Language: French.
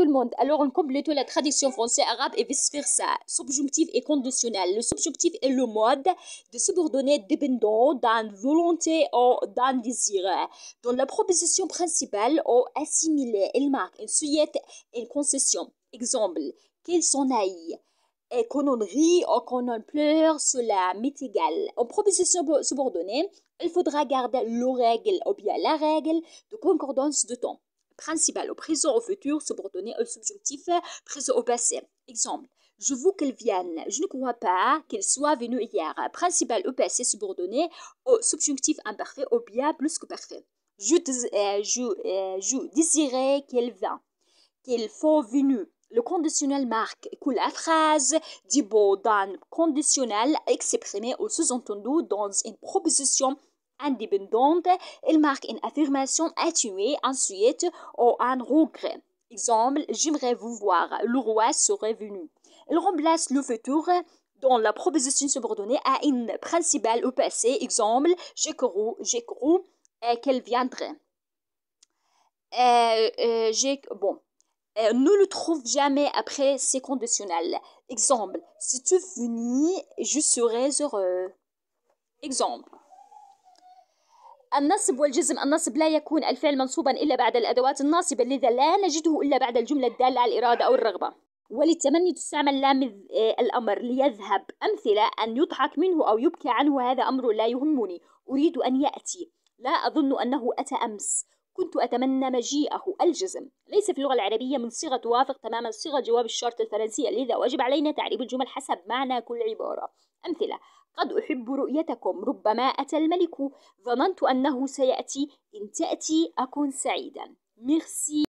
le monde. Alors, on complète la tradition française, arabe et vice-versa. Subjonctif et conditionnel. Le subjonctif est le mode de subordonner dépendant d'une volonté ou d'un désir. Dans la proposition principale, ou assimilée, il marque une suite et une concession. Exemple, qu'il s'en aille et qu'on en rit ou qu'on en pleure, cela m'est égal. En proposition subordonnée, il faudra garder la règle ou bien la règle de concordance de temps principal au présent au futur subordonné au subjonctif présent au passé. Exemple, je veux qu'elle vienne. Je ne crois pas qu'elle soit venue hier. Principal au passé subordonné au subjonctif imparfait au bien plus que parfait. Je, euh, euh, désirais qu'elle vienne. Qu'elle faut venue. Le conditionnel marque que la phrase du beau d'un conditionnel exprimé au sous-entendu dans une proposition indépendante, il marque une affirmation attuée ensuite ou un regret. Exemple, j'aimerais vous voir, le roi serait venu. Elle remplace le futur dans la proposition subordonnée à une principale au passé. Exemple, j'ai cru, euh, qu'elle viendrait. Euh, euh, bon, nous ne le trouve jamais après ces conditionnels. Exemple, si tu venais, je serais heureux. Exemple. النصب والجزم النصب لا يكون الفعل منصوبا إلا بعد الأدوات الناصبة لذا لا نجده إلا بعد الجملة الدالة على الإرادة أو الرغبة وللتمني تستعمل لام آه، الأمر ليذهب أمثلة أن يضحك منه أو يبكي عنه هذا أمر لا يهمني أريد أن يأتي لا أظن أنه أتى أمس كنت أتمنى مجيئه الجزم ليس في اللغة العربية من صيغة توافق تماما صيغة جواب الشرط الفرنسية لذا واجب علينا تعريب الجمل حسب معنى كل عبارة أمثلة قد أحب رؤيتكم ربما أتى الملك ظننت أنه سيأتي إن تأتي أكن سعيدا ميرسي